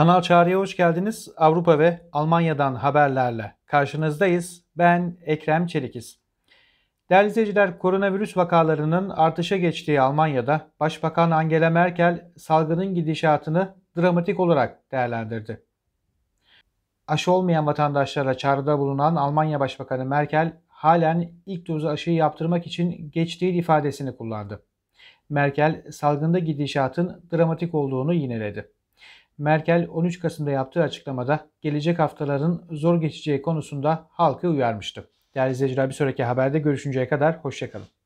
Kanal Çağrı'ya hoş geldiniz. Avrupa ve Almanya'dan haberlerle karşınızdayız. Ben Ekrem Çelikiz. Değerli izleyiciler, koronavirüs vakalarının artışa geçtiği Almanya'da Başbakan Angela Merkel salgının gidişatını dramatik olarak değerlendirdi. Aşı olmayan vatandaşlara çağrıda bulunan Almanya Başbakanı Merkel halen ilk dozu aşıyı yaptırmak için geç değil ifadesini kullandı. Merkel salgında gidişatın dramatik olduğunu yineledi. Merkel 13 Kasım'da yaptığı açıklamada gelecek haftaların zor geçeceği konusunda halkı uyarmıştı. Değerli izleyiciler bir sonraki haberde görüşünceye kadar hoşçakalın.